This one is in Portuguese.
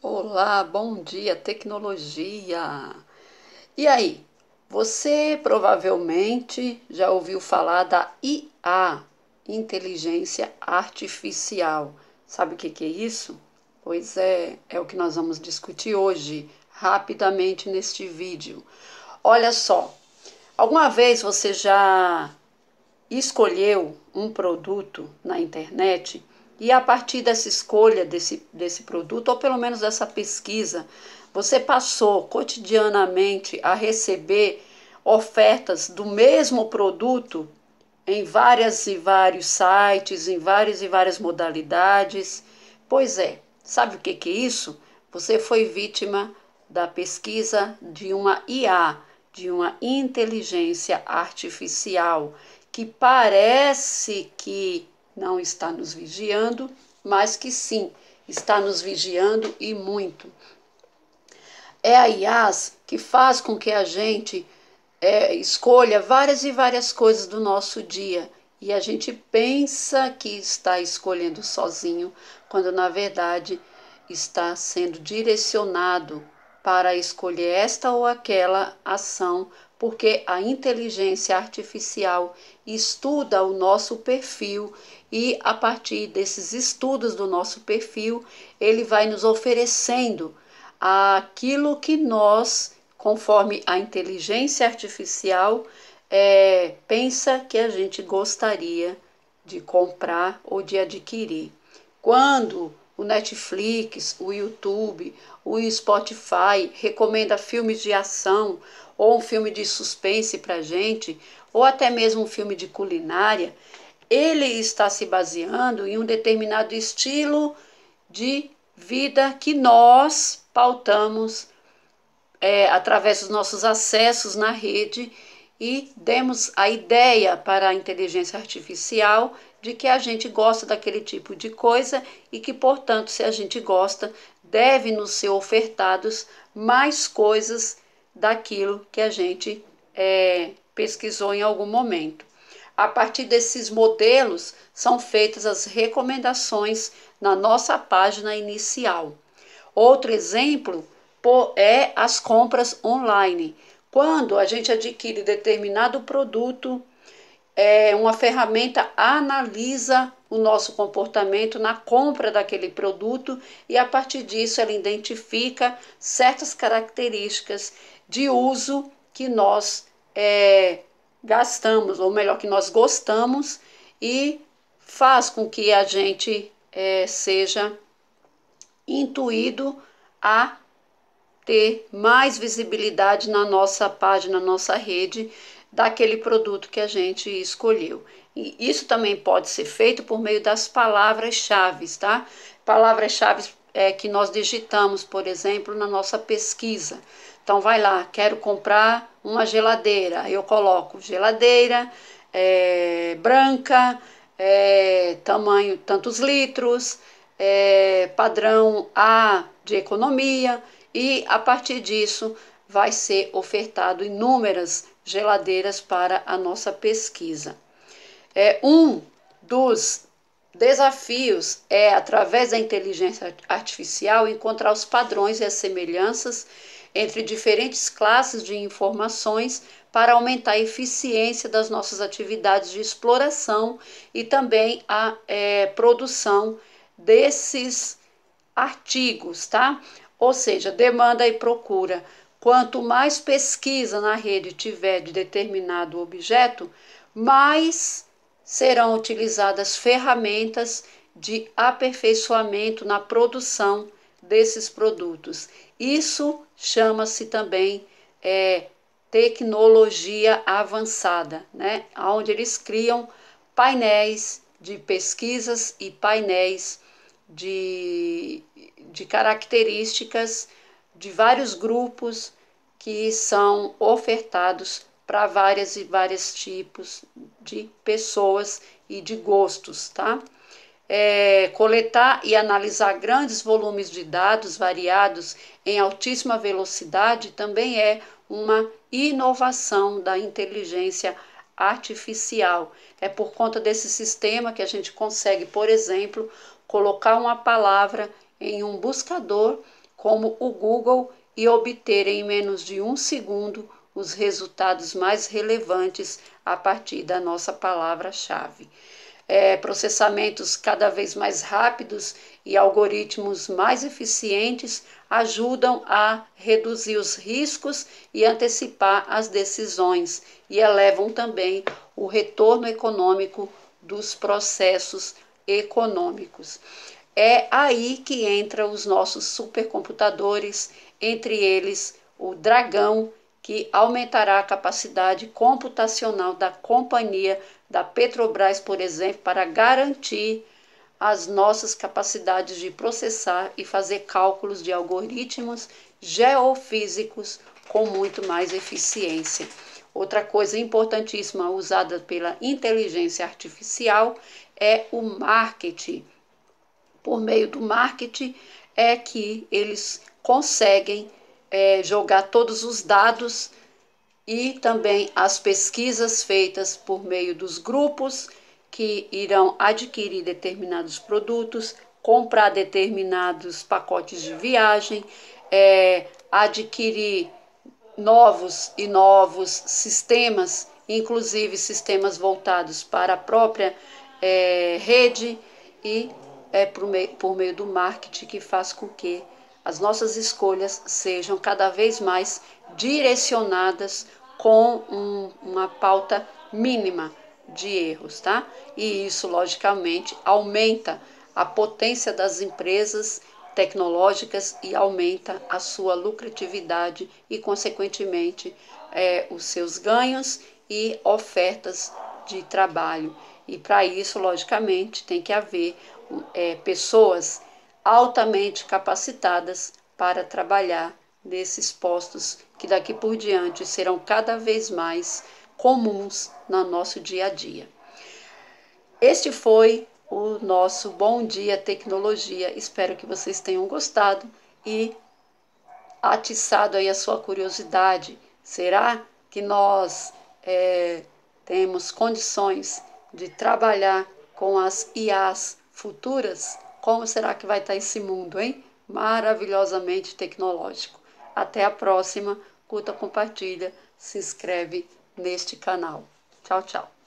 Olá, bom dia, tecnologia! E aí, você provavelmente já ouviu falar da IA, Inteligência Artificial. Sabe o que, é isso? Pois é, é o que nós vamos discutir hoje, rapidamente neste vídeo. Olha só, alguma vez você já escolheu um produto na internet? E a partir dessa escolha desse, desse produto, ou pelo menos dessa pesquisa, você passou cotidianamente a receber ofertas do mesmo produto em várias e vários sites, em várias e várias modalidades. Pois é, sabe o que, que é isso? Você foi vítima da pesquisa de uma IA, de uma inteligência artificial, que parece que não está nos vigiando, mas que sim, está nos vigiando e muito. É a IAS que faz com que a gente é, escolha várias e várias coisas do nosso dia e a gente pensa que está escolhendo sozinho, quando na verdade está sendo direcionado para escolher esta ou aquela ação porque a inteligência artificial estuda o nosso perfil e, a partir desses estudos do nosso perfil, ele vai nos oferecendo aquilo que nós, conforme a inteligência artificial, é, pensa que a gente gostaria de comprar ou de adquirir. Quando o Netflix, o YouTube, o Spotify recomenda filmes de ação ou um filme de suspense para gente, ou até mesmo um filme de culinária, ele está se baseando em um determinado estilo de vida que nós pautamos é, através dos nossos acessos na rede e demos a ideia para a inteligência artificial de que a gente gosta daquele tipo de coisa e que, portanto, se a gente gosta, deve nos ser ofertados mais coisas daquilo que a gente é, pesquisou em algum momento. A partir desses modelos são feitas as recomendações na nossa página inicial. Outro exemplo é as compras online. Quando a gente adquire determinado produto, é, uma ferramenta analisa o nosso comportamento na compra daquele produto e a partir disso ela identifica certas características de uso que nós é, gastamos, ou melhor, que nós gostamos e faz com que a gente é, seja intuído a ter mais visibilidade na nossa página, na nossa rede daquele produto que a gente escolheu. E isso também pode ser feito por meio das palavras-chave, tá? Palavras-chave é, que nós digitamos, por exemplo, na nossa pesquisa. Então, vai lá, quero comprar uma geladeira. Eu coloco geladeira é, branca, é, tamanho tantos litros, é, padrão A de economia e a partir disso vai ser ofertado inúmeras geladeiras para a nossa pesquisa. É um dos desafios é através da inteligência artificial encontrar os padrões e as semelhanças entre diferentes classes de informações para aumentar a eficiência das nossas atividades de exploração e também a é, produção desses artigos, tá? ou seja, demanda e procura. Quanto mais pesquisa na rede tiver de determinado objeto, mais serão utilizadas ferramentas de aperfeiçoamento na produção desses produtos. Isso chama-se também é, tecnologia avançada, né? onde eles criam painéis de pesquisas e painéis de, de características de vários grupos que são ofertados para várias e vários tipos de pessoas e de gostos, tá? É, coletar e analisar grandes volumes de dados variados em altíssima velocidade também é uma inovação da inteligência artificial. É por conta desse sistema que a gente consegue, por exemplo, colocar uma palavra em um buscador como o Google e obter em menos de um segundo os resultados mais relevantes a partir da nossa palavra-chave. É, processamentos cada vez mais rápidos e algoritmos mais eficientes ajudam a reduzir os riscos e antecipar as decisões e elevam também o retorno econômico dos processos econômicos. É aí que entram os nossos supercomputadores, entre eles o Dragão, que aumentará a capacidade computacional da companhia da Petrobras, por exemplo, para garantir as nossas capacidades de processar e fazer cálculos de algoritmos geofísicos com muito mais eficiência. Outra coisa importantíssima usada pela inteligência artificial é o marketing. Por meio do marketing é que eles conseguem é, jogar todos os dados e também as pesquisas feitas por meio dos grupos que irão adquirir determinados produtos, comprar determinados pacotes de viagem, é, adquirir novos e novos sistemas, inclusive sistemas voltados para a própria é, rede e é por meio, por meio do marketing que faz com que as nossas escolhas sejam cada vez mais direcionadas com um, uma pauta mínima de erros, tá? E isso, logicamente, aumenta a potência das empresas tecnológicas e aumenta a sua lucratividade e, consequentemente, é, os seus ganhos e ofertas de trabalho. E para isso, logicamente, tem que haver é, pessoas altamente capacitadas para trabalhar nesses postos que daqui por diante serão cada vez mais comuns no nosso dia a dia. Este foi o nosso Bom Dia Tecnologia. Espero que vocês tenham gostado e atiçado aí a sua curiosidade. Será que nós é, temos condições de trabalhar com as IAs futuras? Como será que vai estar esse mundo, hein? Maravilhosamente tecnológico. Até a próxima. Curta, compartilha, se inscreve neste canal. Tchau, tchau.